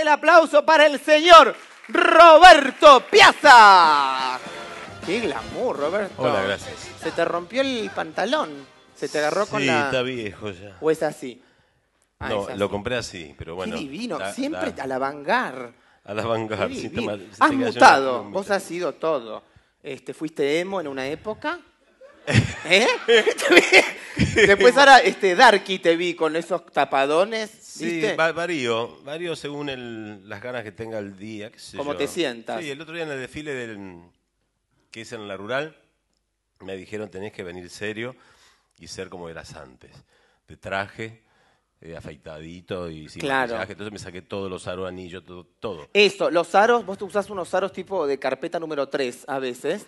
el aplauso para el señor Roberto Piazza. Qué glamour, Roberto. Hola, gracias. Se te rompió el pantalón. Se te agarró con la. Sí, está viejo ya. O es así. Ah, no, lo compré así, pero bueno. Qué divino. Siempre a la vanguard. A la vanguard. Sí, has mutado. Vos has sido todo. Este, fuiste emo en una época. ¿Eh? Después ahora este, Darky te vi con esos tapadones. Sí, varío, varío según las ganas que tenga el día. Como te sientas. Sí, el otro día en el desfile del, que hice en la rural, me dijeron tenés que venir serio y ser como eras antes. De traje, eh, afeitadito y sin Claro. Entonces me saqué todos los aros, anillos, todo. todo. Eso, los aros, vos te usás unos aros tipo de carpeta número 3 a veces,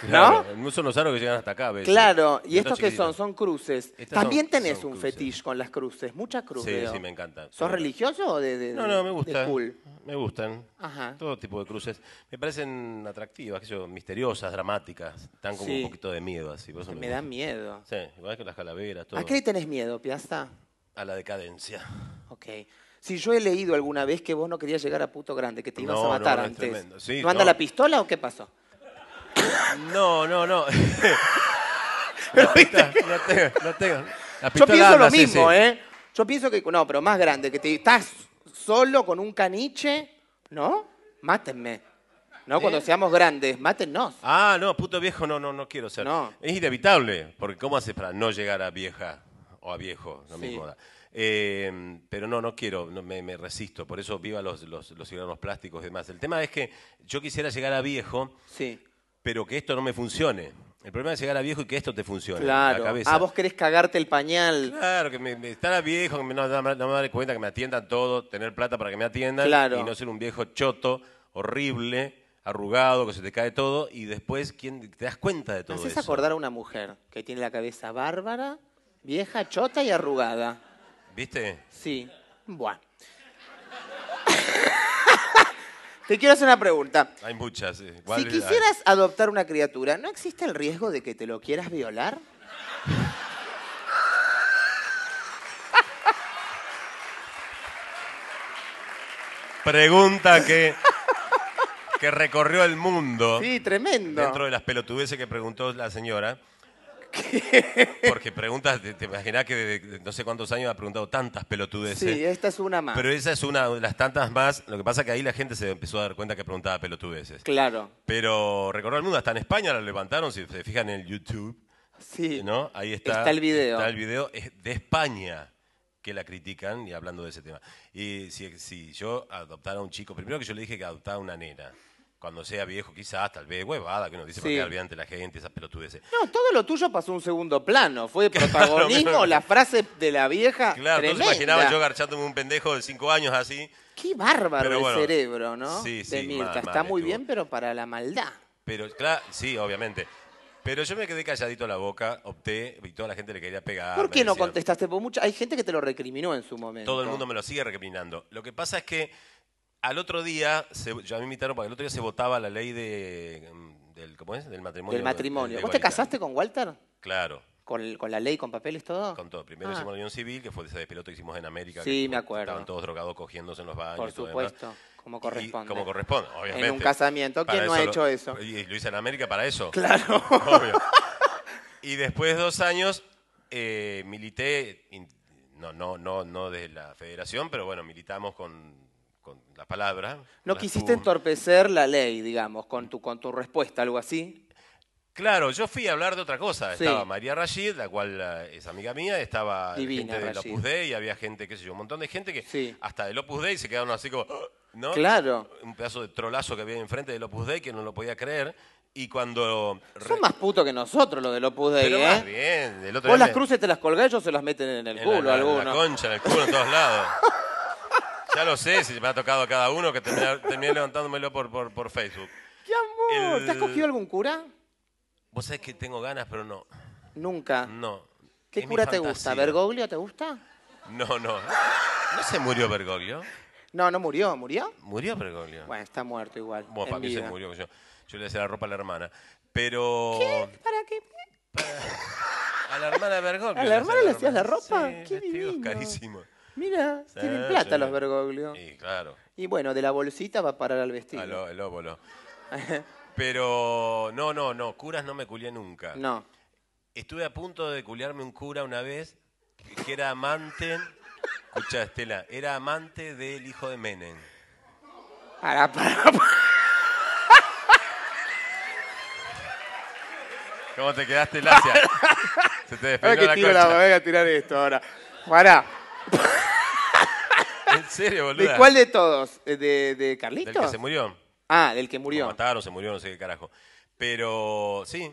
Claro, ¿No? Son los aros que llegan hasta acá Claro, y estos, que son, son cruces. También tenés un fetiche con las cruces, muchas cruces. Sí, sí, me encantan ¿Sos religioso o de, de, No, me Cool? Me gustan. Ajá. Todo tipo de cruces. Me parecen atractivas, que yo, misteriosas, dramáticas. Están como un poquito de miedo así. me, me da miedo. Sí, igual que las calaveras, ¿A qué tenés miedo, Piazza? A la decadencia. Ok. Si yo he leído alguna vez que vos no querías llegar a puto grande, que te ibas a matar no, antes. Sí, ¿No la pistola o qué pasó? No, no, no. no tengo, no tengo. Yo pienso lo mismo, ¿eh? Yo pienso que. No, pero más grande, que te estás solo con un caniche, ¿no? Mátenme. ¿No? Cuando seamos grandes, mátennos. Ah, no, puto viejo, no, no, no quiero ser. No. Es inevitable, porque ¿cómo haces para no llegar a vieja o a viejo? No me em, pero no, no quiero, no, me, resisto. Por eso viva los, los, los plásticos y demás. El tema es que yo quisiera llegar a viejo Sí pero que esto no me funcione. El problema es llegar a viejo y que esto te funcione. Claro. Ah, vos querés cagarte el pañal. Claro, que me, estar a viejo, que me, no, me daré cuenta, que me atiendan todo, tener plata para que me atiendan y no ser un viejo choto, horrible, arrugado, que se te cae todo y después ¿quién, te das cuenta de todo ¿Me acordar a una mujer que tiene la cabeza bárbara, vieja, chota y arrugada. ¿Viste? Sí. Bueno. Te quiero hacer una pregunta. Hay muchas, sí. Si quisieras adoptar una criatura, ¿no existe el riesgo de que te lo quieras violar? Pregunta que, que recorrió el mundo Sí, tremendo. dentro de las pelotudeces que preguntó la señora. Porque preguntas, te, imaginarás que desde no sé cuántos años ha preguntado tantas pelotudeces. Sí, esta es una más. Pero esa es una de las tantas más. Lo que pasa es que ahí la gente se empezó a dar cuenta que preguntaba pelotudeces. Claro. Pero recordó el mundo, hasta en España la levantaron, si se fijan en el YouTube. Sí. ¿No? Ahí está. Está el video. Está el video Es de España que la critican y hablando de ese tema. Y si, si yo adoptara a un chico, primero que yo le dije que adoptaba a una nena cuando sea viejo, quizás, tal vez, huevada, que nos dice para bien ante la gente, esas pelotudeces. No, todo lo tuyo pasó un segundo plano. Fue protagonismo, la frase de la vieja. Claro, no se imaginaba yo garchándome un pendejo de cinco años así. Qué bárbaro el cerebro, ¿no? Sí, sí. De Mirta. Está muy bien, pero para la maldad. Pero, claro, sí, obviamente. Pero yo me quedé calladito a la boca, opté, y toda la gente le quería pegar. ¿Por qué no contestaste? Porque hay gente que te lo recriminó en su momento. Todo el mundo me lo sigue recriminando. Lo que pasa es que al otro día, se, ya me invitaron porque el otro día se votaba la ley de, mm, del, ¿cómo es? del matrimonio. Del matrimonio. ¿Vos te casaste con Walter? Claro. ¿Con, la ley, con papeles, todo? Con todo. Primero ah. hicimos la unión civil, que fue ese despiloto que hicimos en América. Sí, me acuerdo. Estaban todos drogados cogiéndose en los baños. Por supuesto, como corresponde. como corresponde, obviamente. En un casamiento, ¿quién no ha hecho eso? Y lo hice en América para eso. Claro. Obvio. Y después de dos años eh, milité, no, no, no, no desde la federación, pero bueno, militamos con con la palabra. No quisiste entorpecer la ley, digamos, con tu, con tu respuesta, algo así. Claro, yo fui a hablar de otra cosa. Estaba María Rashid, la cual eh, es amiga mía, estaba Divina, gente del Opus Dei, había gente, qué sé yo, un montón de gente que hasta de Opus Dei se quedaron así como, ¿no? Claro. Un pedazo de trolazo que había enfrente del Opus Dei que no lo podía creer. Y cuando. Son más putos que nosotros los del Opus Dei, ¿eh? bien. del otro Vos las cruces te las colgáis, ellos se las meten en el culo, algunos. En la concha, en el culo, en todos lados. Ya lo sé, si me ha tocado a cada uno que terminé, levantándomelo por, por, por, Facebook. ¡Qué amor! ¿Te has cogido algún cura? Vos sabés que tengo ganas, pero no. ¿Nunca? No. ¿Qué cura te gusta? ¿Bergoglio te gusta? No, no. ¿No se murió Bergoglio? No, no murió. ¿Murió? Murió Bergoglio. Bueno, está muerto igual. Bueno, para mí se murió. Yo, yo le hice la ropa a la hermana. Pero... ¿Qué? ¿Para qué? A la hermana de Bergoglio. ¿A la hermana le hacías la ropa? Sí, ¡Qué divino! carísimo. Mira, tienen plata los Bergoglio. Sí, claro. Y bueno, de la bolsita va a parar al vestido. el óvulo. Pero no, no, no, curas no me culié nunca. No. Estuve a punto de culiarme un cura una vez que era amante, escucha Estela, era amante del hijo de Menem. ¿Cómo te quedaste, Lacia? Se te despegó la voy a tirar esto ahora. Pará. ¿En serio, boludo? ¿De cuál de todos? ¿De, de Carlitos? Del que se murió. Ah, del que murió. Lo mataron, se murió, no sé qué carajo. Pero sí.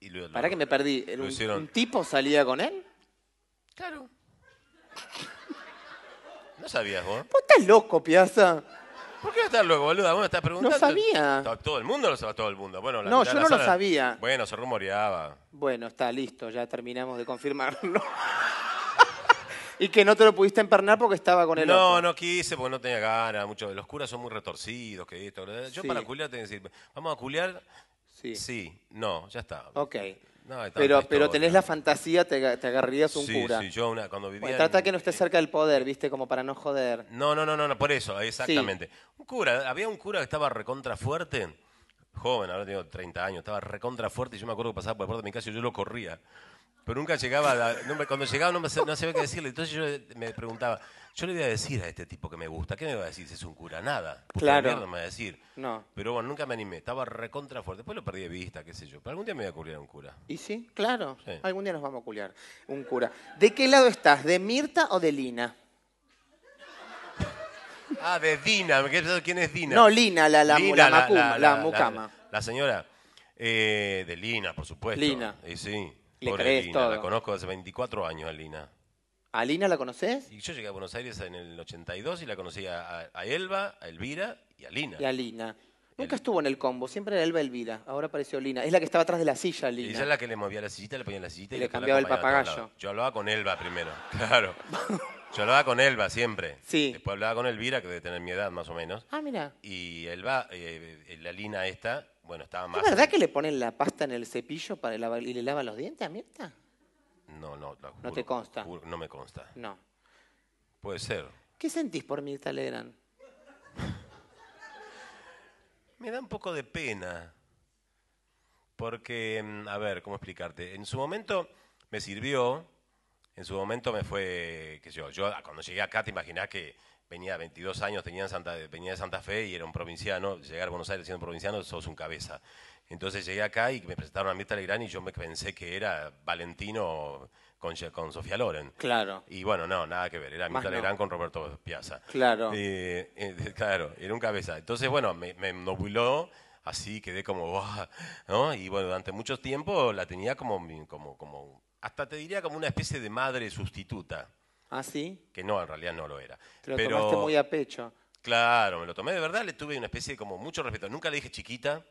Y ¿Para qué que me perdí? ¿Un, tipo salía con él? Claro. No sabías vos. Vos estás loco, Piazza. ¿Por qué no estás loco, boluda? Vos estás preguntando. No sabía. Todo el mundo lo sabía, todo el mundo. Bueno, no, yo no lo sabía. Bueno, se rumoreaba. Bueno, está listo, ya terminamos de confirmarlo. Y que no te lo pudiste empernar porque estaba con el No, no quise porque no tenía ganas. Mucho. Los curas son muy retorcidos, que esto. Yo para culiar tengo que decir, vamos a culiar. Sí. Sí, no, ya está. Ok. pero, pero tenés la fantasía, te, un cura. Sí, yo trata que no esté eh, cerca del poder, ¿viste? Como para no joder. No, no, no, no, por eso, exactamente. Un cura, había un cura que estaba recontra fuerte, joven, ahora tengo 30 años, estaba recontra fuerte y yo me acuerdo que pasaba por el de mi casa y yo lo corría pero nunca llegaba, a la, cuando llegaba no, me, sabía qué decirle. Entonces yo me preguntaba, yo le voy a decir a este tipo que me gusta, ¿qué me va a decir si es un cura? Nada. claro. Mierda me va a decir. No. Pero bueno, nunca me animé, estaba recontra fuerte. Después lo perdí de vista, qué sé yo. Pero algún día me voy a culiar a un cura. ¿Y sí? Claro. Algún día nos vamos a culiar un cura. ¿De qué lado estás? ¿De Mirta o de Lina? Ah, de Dina. ¿Quién es Dina? No, Lina, la, la, la, mucama. La, señora. Eh, de Lina, por supuesto. Lina. sí. La conozco hace 24 años, Alina. Alina la conoces? yo llegué a Buenos Aires en el 82 y la conocí a, Elba, a Elvira y a Lina. Y a Lina. Nunca estuvo en el combo, siempre era Elba Elvira. Ahora apareció Lina. Es la que estaba atrás de la silla, Lina. Ella es la que le movía la sillita, le ponía la sillita y, le cambiaba el papagayo. Yo hablaba con Elba primero, claro. Yo hablaba con Elba siempre. Sí. Después hablaba con Elvira, que debe tener mi edad más o menos. Ah, mira. Y Elba, eh, eh, la Lina esta, bueno, estaba más. ¿Es verdad que le ponen la pasta en el cepillo para y le lavan los dientes a Mirta? No, no, la No te consta. no me consta. No. Puede ser. ¿Qué sentís por Mirta Legrand? Me da un poco de pena. Porque, mm, a ver, ¿cómo explicarte? En su momento me sirvió, en su momento me fue, qué sé yo, yo ah, cuando llegué acá te imaginás que venía 22 años, tenía Santa, venía de Santa Fe y era un provinciano, llegar a Buenos Aires siendo un provinciano sos un cabeza. Entonces llegué acá y me presentaron a Mirta Legrand y yo me pensé que era Valentino con, con Sofía Loren. Claro. Y bueno, no, nada que ver, era Mirta no. con Roberto Piazza. Claro. claro, era un cabeza. Entonces, bueno, me, me así quedé como, ¿no? Y bueno, durante mucho tiempo la tenía como, como, como hasta te diría como una especie de madre sustituta. ¿Ah, sí? Que no, en realidad no lo era. Te lo Pero, tomaste muy a pecho. Claro, me lo tomé de verdad, le tuve una especie de como mucho respeto. Nunca le dije chiquita,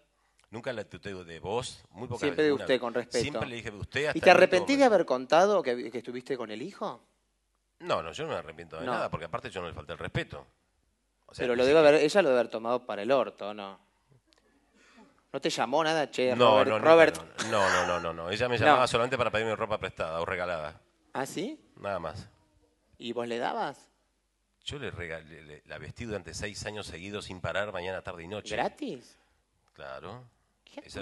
nunca le tuve de vos, muy poca Siempre de usted, con respeto. Siempre le dije usted. Hasta ¿Y te arrepentí de haber contado que, que, estuviste con el hijo? No, no, yo no me arrepiento de nada, porque aparte yo no le falté el respeto. O sea, Pero lo debe haber, ella lo debe haber tomado para el orto, ¿no? ¿No te llamó nada, che, no, Robert? No, no, no, no, no, Ella me llamaba solamente para pedirme ropa prestada o regalada. ¿Ah, sí? Nada más. ¿Y vos le dabas? Yo le, regalé, la vestí durante seis años seguidos sin parar, mañana, tarde y noche. ¿Gratis? Claro. ¿Qué ese,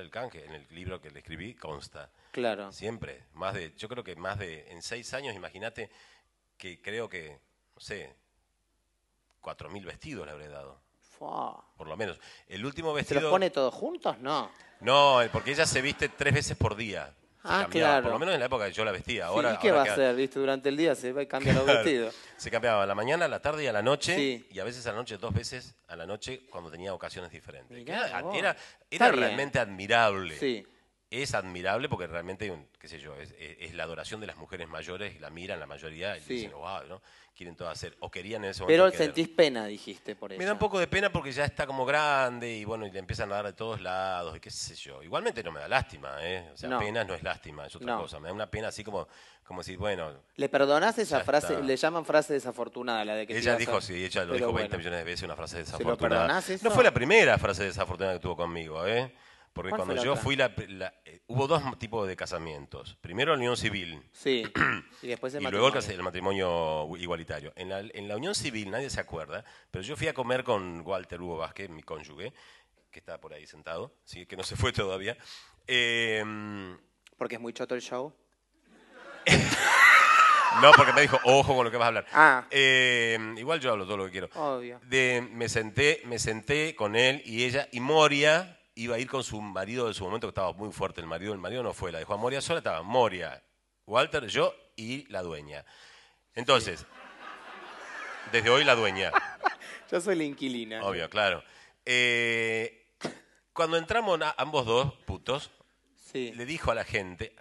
el canje. En el libro que le escribí consta. Claro. Siempre. Más de, yo creo que más de, en seis años, imagínate que creo que, no sé, cuatro mil vestidos le habré dado. Por lo menos. El último vestido. ¿Se los pone todos juntos? No. No, porque ella se viste tres veces por día. Ah, claro. Por lo menos en la época que yo la vestía. Ahora, ¿Y qué va a hacer? ¿Viste? Durante el día se va y cambia los vestidos. Se cambiaba a la mañana, a la tarde y a la noche. Y a veces a la noche, dos veces a la noche, cuando tenía ocasiones diferentes. era, era, era realmente admirable. Sí es admirable porque realmente, qué sé yo, es, la adoración de las mujeres mayores, la miran la mayoría y dicen, wow, ¿no? Quieren todo hacer, o querían en ese momento. Pero sentís pena, dijiste, por eso. Me da un poco de pena porque ya está como grande y bueno, y le empiezan a dar de todos lados y qué sé yo. Igualmente no me da lástima, ¿eh? O sea, no. pena no es lástima, es otra cosa. Me da una pena así como, como decir, bueno. ¿Le perdonás esa frase? Le llaman frase desafortunada, la de que Ella dijo, sí, ella lo dijo 20 millones de veces, una frase desafortunada. No fue la primera frase desafortunada que tuvo conmigo, ¿eh? Porque cuando yo fui, eh, hubo dos tipos de casamientos. Primero la unión civil. Sí. y después el matrimonio. luego el, matrimonio igualitario. En la, unión civil nadie se acuerda, pero yo fui a comer con Walter Hugo Vázquez, mi cónyuge, que está por ahí sentado, ¿sí? que no se fue todavía. Em, porque es muy choto el show. no, porque me dijo, ojo con lo que vas a hablar. Ah. Em, igual yo hablo todo lo que quiero. Obvio. me, senté, me senté con él y ella, y Moria, iba a ir con su marido de su momento, que estaba muy fuerte el marido. El marido no fue, la dejó a Moria sola, estaba Moria, Walter, yo y la dueña. Entonces, desde hoy la dueña. yo soy la inquilina. Obvio, claro. Eh, cuando entramos ambos dos putos, le dijo a la gente,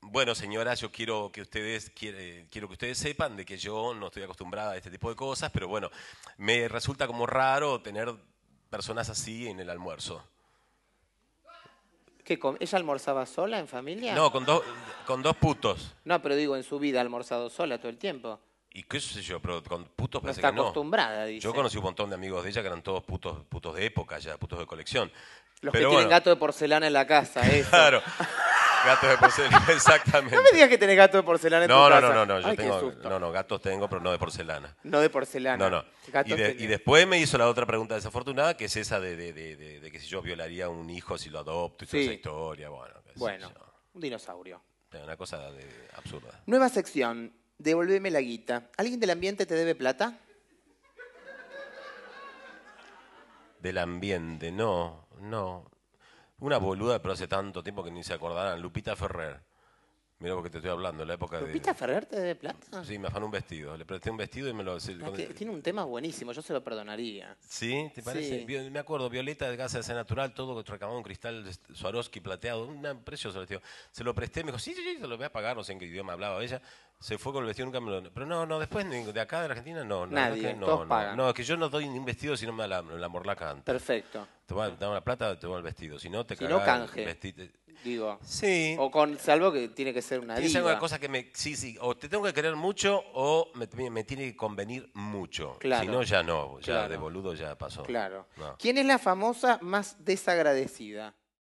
bueno, señoras, yo quiero que ustedes quiero que ustedes sepan de que yo no estoy acostumbrada a este tipo de cosas, pero bueno, me resulta como raro tener personas así en el almuerzo. ¿Ella almorzaba sola en familia? No, con dos, con dos putos. No, pero digo, en su vida ha almorzado sola todo el tiempo. Y qué sé yo, pero con putos está acostumbrada, dice. Yo conocí un montón de amigos de ella que eran todos putos, putos de época ya, putos de colección. Los que tienen gato de porcelana en la casa, eh. Claro. Gatos de porcelana, exactamente. No me digas que tenés gatos de porcelana en no, tu no, casa. No, no, no, yo tengo, no, gatos tengo, pero no de porcelana. No de porcelana. No, no. Y, después me hizo la otra pregunta desafortunada, que es esa de, que si yo violaría a un hijo si lo adopto y toda esa historia, bueno. Bueno, un dinosaurio. Una cosa absurda. Nueva sección, devolveme la guita. ¿Alguien del ambiente te debe plata? Del ambiente, no, no. Una boluda, pero hace tanto tiempo que ni se acordarán. Lupita Ferrer. Mira porque te estoy hablando, en la época de... ¿Viste a Ferrerte de Plata? Sí, me afanó un vestido. Le presté un vestido y me lo... tiene un tema buenísimo, yo se lo perdonaría. ¿Sí? ¿Te parece? Me acuerdo, Violeta de gasa Natural, todo recamado un cristal Swarovski plateado, un precioso vestido. Se lo presté, me dijo, sí, sí, sí, se lo voy a pagar, no sé en qué idioma hablaba ella. Se fue con el vestido, nunca me lo... Pero no, no, después de acá, de Argentina, no. no Nadie, no, no, es que yo no doy ni un vestido si no me la, la morlaca antes. Perfecto. Te voy a dar la plata, te voy el vestido. Si no, te si no canje. Vestido digo. Sí. O con salvo que tiene que ser una diva. cosa que me. Sí, sí. O te tengo que querer mucho o me, tiene que convenir mucho. Si no, ya no. Ya de boludo ya pasó. Claro. ¿Quién es la famosa más desagradecida?